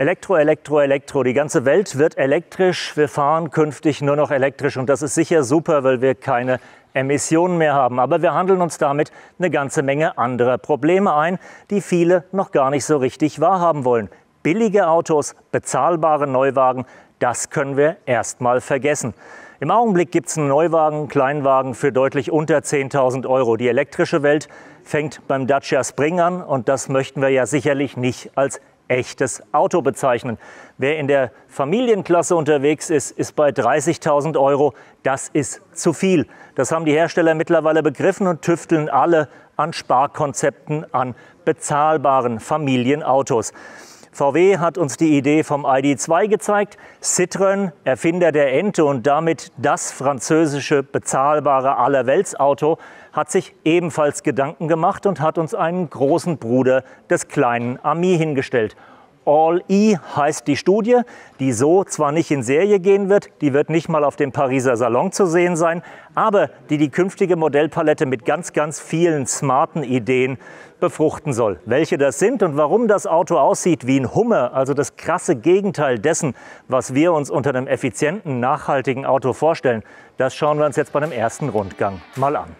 Elektro, Elektro, Elektro. Die ganze Welt wird elektrisch. Wir fahren künftig nur noch elektrisch. Und das ist sicher super, weil wir keine Emissionen mehr haben. Aber wir handeln uns damit eine ganze Menge anderer Probleme ein, die viele noch gar nicht so richtig wahrhaben wollen. Billige Autos, bezahlbare Neuwagen, das können wir erst mal vergessen. Im Augenblick gibt es einen Neuwagen, einen Kleinwagen für deutlich unter 10.000 Euro. Die elektrische Welt fängt beim Dacia Spring an und das möchten wir ja sicherlich nicht als echtes Auto bezeichnen. Wer in der Familienklasse unterwegs ist, ist bei 30.000 Euro. Das ist zu viel. Das haben die Hersteller mittlerweile begriffen und tüfteln alle an Sparkonzepten, an bezahlbaren Familienautos. VW hat uns die Idee vom ID.2 gezeigt. Citroën, Erfinder der Ente und damit das französische bezahlbare Allerweltsauto, hat sich ebenfalls Gedanken gemacht und hat uns einen großen Bruder des kleinen Ami hingestellt. All-E heißt die Studie, die so zwar nicht in Serie gehen wird, die wird nicht mal auf dem Pariser Salon zu sehen sein, aber die die künftige Modellpalette mit ganz, ganz vielen smarten Ideen befruchten soll. Welche das sind und warum das Auto aussieht wie ein Hummer, also das krasse Gegenteil dessen, was wir uns unter einem effizienten, nachhaltigen Auto vorstellen, das schauen wir uns jetzt bei einem ersten Rundgang mal an.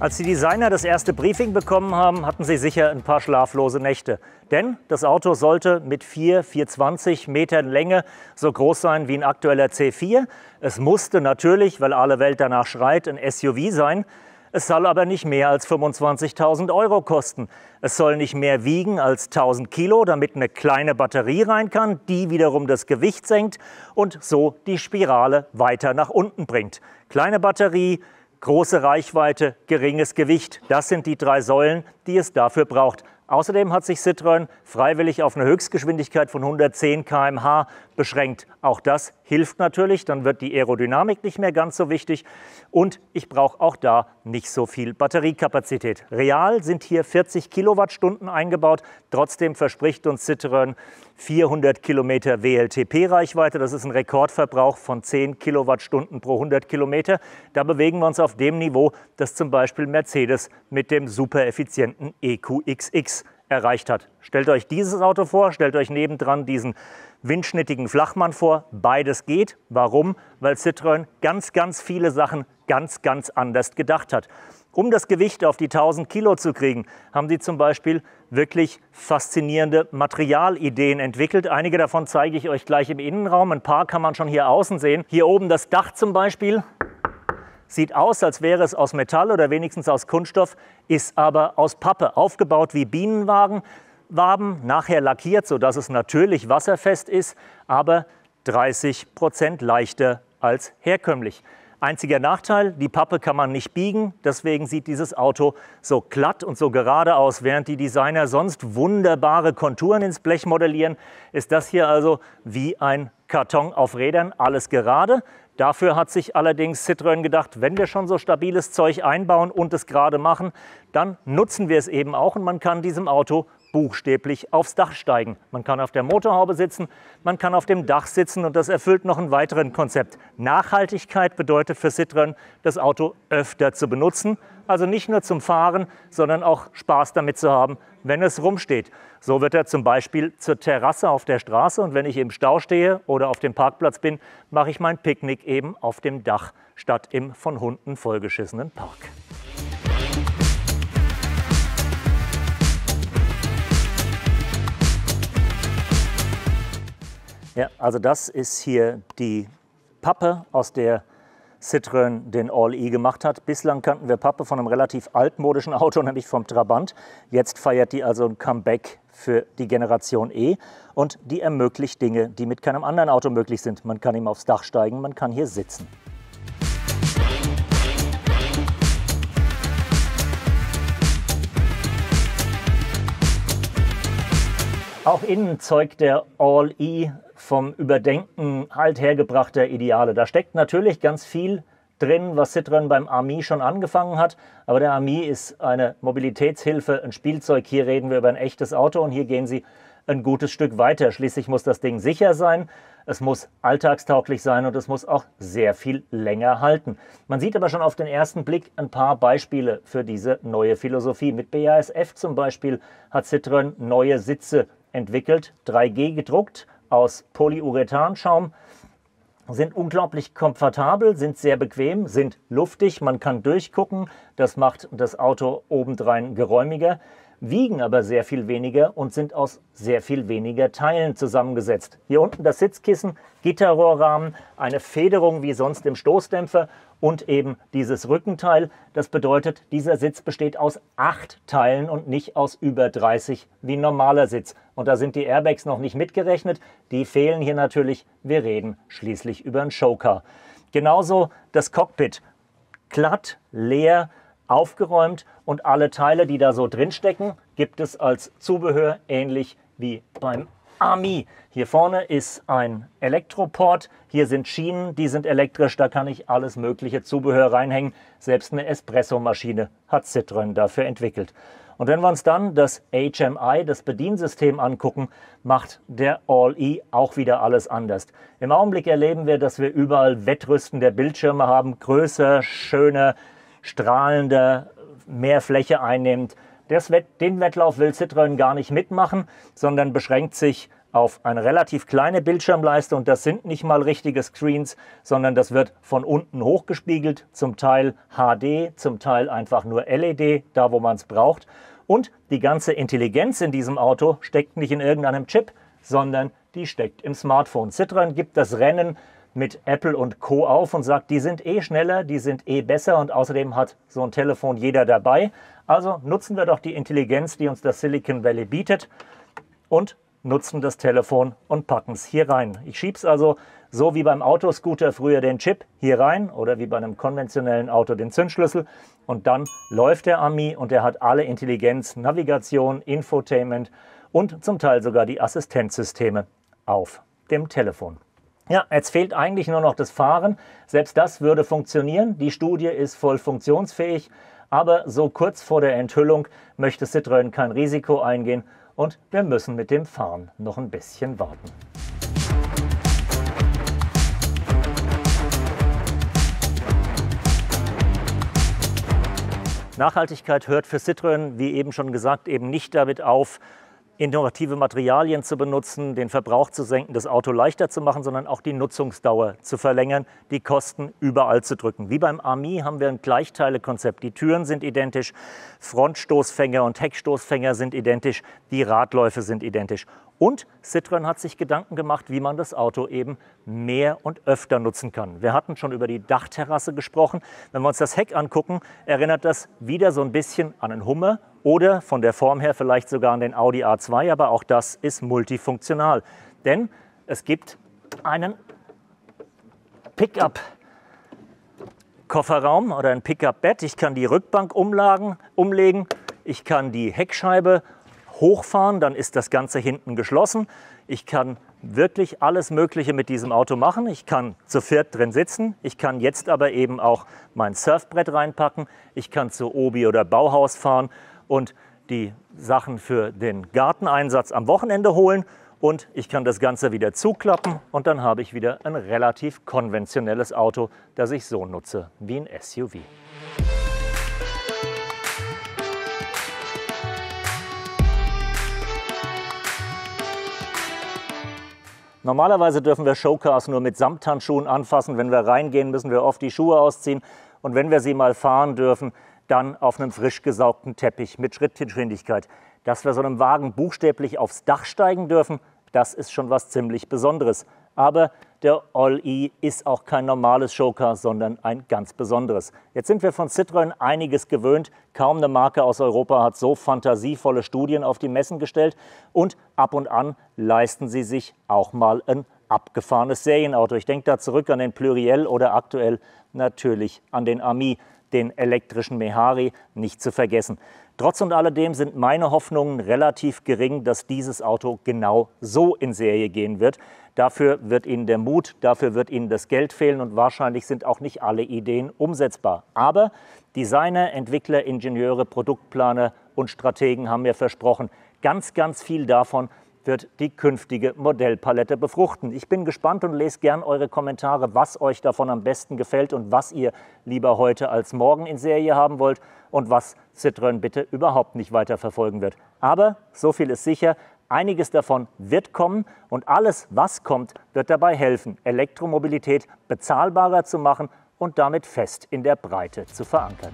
Als die Designer das erste Briefing bekommen haben, hatten sie sicher ein paar schlaflose Nächte. Denn das Auto sollte mit 4, 420 Metern Länge so groß sein wie ein aktueller C4. Es musste natürlich, weil alle Welt danach schreit, ein SUV sein. Es soll aber nicht mehr als 25.000 Euro kosten. Es soll nicht mehr wiegen als 1.000 Kilo, damit eine kleine Batterie rein kann, die wiederum das Gewicht senkt und so die Spirale weiter nach unten bringt. Kleine Batterie, Große Reichweite, geringes Gewicht. Das sind die drei Säulen, die es dafür braucht. Außerdem hat sich Citroën freiwillig auf eine Höchstgeschwindigkeit von 110 km/h beschränkt. Auch das hilft natürlich, dann wird die Aerodynamik nicht mehr ganz so wichtig und ich brauche auch da nicht so viel Batteriekapazität. Real sind hier 40 Kilowattstunden eingebaut, trotzdem verspricht uns Citroën 400 Kilometer WLTP-Reichweite, das ist ein Rekordverbrauch von 10 Kilowattstunden pro 100 Kilometer. Da bewegen wir uns auf dem Niveau, das zum Beispiel Mercedes mit dem supereffizienten EQXX erreicht hat. Stellt euch dieses Auto vor, stellt euch nebendran diesen windschnittigen Flachmann vor. Beides geht. Warum? Weil Citroën ganz, ganz viele Sachen ganz, ganz anders gedacht hat. Um das Gewicht auf die 1000 Kilo zu kriegen, haben sie zum Beispiel wirklich faszinierende Materialideen entwickelt. Einige davon zeige ich euch gleich im Innenraum. Ein paar kann man schon hier außen sehen. Hier oben das Dach zum Beispiel sieht aus, als wäre es aus Metall oder wenigstens aus Kunststoff, ist aber aus Pappe, aufgebaut wie Bienenwaben, Waben, nachher lackiert, sodass es natürlich wasserfest ist, aber 30 Prozent leichter als herkömmlich. Einziger Nachteil, die Pappe kann man nicht biegen, deswegen sieht dieses Auto so glatt und so gerade aus. Während die Designer sonst wunderbare Konturen ins Blech modellieren, ist das hier also wie ein Karton auf Rädern, alles gerade. Dafür hat sich allerdings Citroën gedacht, wenn wir schon so stabiles Zeug einbauen und es gerade machen, dann nutzen wir es eben auch und man kann diesem Auto buchstäblich aufs Dach steigen. Man kann auf der Motorhaube sitzen, man kann auf dem Dach sitzen und das erfüllt noch ein weiteren Konzept. Nachhaltigkeit bedeutet für Citroën, das Auto öfter zu benutzen, also nicht nur zum Fahren, sondern auch Spaß damit zu haben, wenn es rumsteht. So wird er zum Beispiel zur Terrasse auf der Straße und wenn ich im Stau stehe oder auf dem Parkplatz bin, mache ich mein Picknick eben auf dem Dach statt im von Hunden vollgeschissenen Park. Ja, also das ist hier die Pappe, aus der Citroën den All-E gemacht hat. Bislang kannten wir Pappe von einem relativ altmodischen Auto, nämlich vom Trabant. Jetzt feiert die also ein Comeback für die Generation E und die ermöglicht Dinge, die mit keinem anderen Auto möglich sind. Man kann ihm aufs Dach steigen, man kann hier sitzen. Auch innen zeugt der All-E vom Überdenken halt hergebrachter Ideale. Da steckt natürlich ganz viel drin, was Citroën beim AMI schon angefangen hat. Aber der AMI ist eine Mobilitätshilfe, ein Spielzeug. Hier reden wir über ein echtes Auto und hier gehen sie ein gutes Stück weiter. Schließlich muss das Ding sicher sein, es muss alltagstauglich sein und es muss auch sehr viel länger halten. Man sieht aber schon auf den ersten Blick ein paar Beispiele für diese neue Philosophie. Mit BASF zum Beispiel hat Citroën neue Sitze entwickelt, 3G gedruckt, aus Polyurethanschaum sind unglaublich komfortabel, sind sehr bequem, sind luftig, man kann durchgucken. Das macht das Auto obendrein geräumiger wiegen aber sehr viel weniger und sind aus sehr viel weniger Teilen zusammengesetzt. Hier unten das Sitzkissen, Gitterrohrrahmen, eine Federung wie sonst im Stoßdämpfer und eben dieses Rückenteil. Das bedeutet, dieser Sitz besteht aus acht Teilen und nicht aus über 30 wie ein normaler Sitz. Und da sind die Airbags noch nicht mitgerechnet. Die fehlen hier natürlich. Wir reden schließlich über einen Showcar. Genauso das Cockpit. Glatt, leer, aufgeräumt und alle Teile, die da so drin stecken, gibt es als Zubehör ähnlich wie beim Ami. Hier vorne ist ein Elektroport, hier sind Schienen, die sind elektrisch, da kann ich alles mögliche Zubehör reinhängen. Selbst eine Espresso-Maschine hat Citroën dafür entwickelt. Und wenn wir uns dann das HMI, das Bediensystem angucken, macht der All-E auch wieder alles anders. Im Augenblick erleben wir, dass wir überall Wettrüsten der Bildschirme haben, größer, schöner, strahlender, mehr Fläche einnimmt. Wett, den Wettlauf will Citroën gar nicht mitmachen, sondern beschränkt sich auf eine relativ kleine Bildschirmleiste und das sind nicht mal richtige Screens, sondern das wird von unten hochgespiegelt, zum Teil HD, zum Teil einfach nur LED, da wo man es braucht. Und die ganze Intelligenz in diesem Auto steckt nicht in irgendeinem Chip, sondern die steckt im Smartphone. Citroën gibt das Rennen mit Apple und Co. auf und sagt, die sind eh schneller, die sind eh besser und außerdem hat so ein Telefon jeder dabei. Also nutzen wir doch die Intelligenz, die uns das Silicon Valley bietet und nutzen das Telefon und packen es hier rein. Ich schiebe es also so wie beim Autoscooter früher den Chip hier rein oder wie bei einem konventionellen Auto den Zündschlüssel und dann läuft der Ami und er hat alle Intelligenz, Navigation, Infotainment und zum Teil sogar die Assistenzsysteme auf dem Telefon. Ja, jetzt fehlt eigentlich nur noch das Fahren. Selbst das würde funktionieren. Die Studie ist voll funktionsfähig. Aber so kurz vor der Enthüllung möchte Citroën kein Risiko eingehen und wir müssen mit dem Fahren noch ein bisschen warten. Nachhaltigkeit hört für Citroën, wie eben schon gesagt, eben nicht damit auf, innovative Materialien zu benutzen, den Verbrauch zu senken, das Auto leichter zu machen, sondern auch die Nutzungsdauer zu verlängern, die Kosten überall zu drücken. Wie beim AMI haben wir ein Gleichteilekonzept. Die Türen sind identisch, Frontstoßfänger und Heckstoßfänger sind identisch, die Radläufe sind identisch. Und Citroën hat sich Gedanken gemacht, wie man das Auto eben mehr und öfter nutzen kann. Wir hatten schon über die Dachterrasse gesprochen. Wenn wir uns das Heck angucken, erinnert das wieder so ein bisschen an einen Hummer oder von der Form her vielleicht sogar an den Audi A2, aber auch das ist multifunktional. Denn es gibt einen Pickup Kofferraum oder ein Pickup-Bett. Ich kann die Rückbank umlagen, umlegen, ich kann die Heckscheibe hochfahren, dann ist das Ganze hinten geschlossen. Ich kann wirklich alles Mögliche mit diesem Auto machen. Ich kann zu viert drin sitzen. Ich kann jetzt aber eben auch mein Surfbrett reinpacken. Ich kann zu Obi oder Bauhaus fahren und die Sachen für den Garteneinsatz am Wochenende holen. Und ich kann das Ganze wieder zuklappen und dann habe ich wieder ein relativ konventionelles Auto, das ich so nutze wie ein SUV. Normalerweise dürfen wir Showcars nur mit Samthandschuhen anfassen. Wenn wir reingehen, müssen wir oft die Schuhe ausziehen. Und wenn wir sie mal fahren dürfen, dann auf einem frisch gesaugten Teppich mit Schrittgeschwindigkeit. Dass wir so einem Wagen buchstäblich aufs Dach steigen dürfen, das ist schon was ziemlich Besonderes. Aber der All-E ist auch kein normales Showcar, sondern ein ganz besonderes. Jetzt sind wir von Citroën einiges gewöhnt. Kaum eine Marke aus Europa hat so fantasievolle Studien auf die Messen gestellt. Und ab und an leisten sie sich auch mal ein abgefahrenes Serienauto. Ich denke da zurück an den Pluriel oder aktuell natürlich an den Ami den elektrischen Mehari nicht zu vergessen. Trotz und alledem sind meine Hoffnungen relativ gering, dass dieses Auto genau so in Serie gehen wird. Dafür wird Ihnen der Mut, dafür wird Ihnen das Geld fehlen und wahrscheinlich sind auch nicht alle Ideen umsetzbar. Aber Designer, Entwickler, Ingenieure, Produktplaner und Strategen haben mir versprochen, ganz, ganz viel davon wird die künftige Modellpalette befruchten. Ich bin gespannt und lese gern eure Kommentare, was euch davon am besten gefällt und was ihr lieber heute als morgen in Serie haben wollt und was Citroën bitte überhaupt nicht weiter verfolgen wird. Aber so viel ist sicher, einiges davon wird kommen und alles, was kommt, wird dabei helfen, Elektromobilität bezahlbarer zu machen und damit fest in der Breite zu verankern.